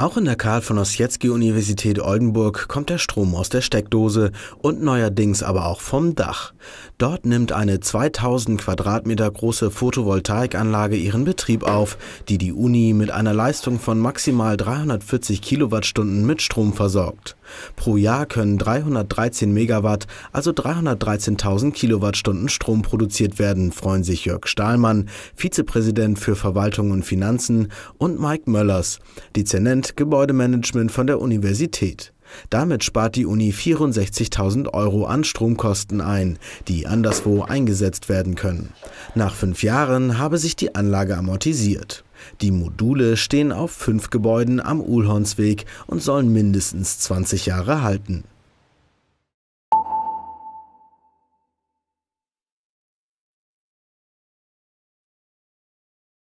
Auch in der Karl von Ossietzky-Universität Oldenburg kommt der Strom aus der Steckdose und neuerdings aber auch vom Dach. Dort nimmt eine 2000 Quadratmeter große Photovoltaikanlage ihren Betrieb auf, die die Uni mit einer Leistung von maximal 340 Kilowattstunden mit Strom versorgt. Pro Jahr können 313 Megawatt, also 313.000 Kilowattstunden Strom produziert werden, freuen sich Jörg Stahlmann, Vizepräsident für Verwaltung und Finanzen, und Mike Möllers, Dezernent Gebäudemanagement von der Universität. Damit spart die Uni 64.000 Euro an Stromkosten ein, die anderswo eingesetzt werden können. Nach fünf Jahren habe sich die Anlage amortisiert. Die Module stehen auf fünf Gebäuden am Uhlhornsweg und sollen mindestens 20 Jahre halten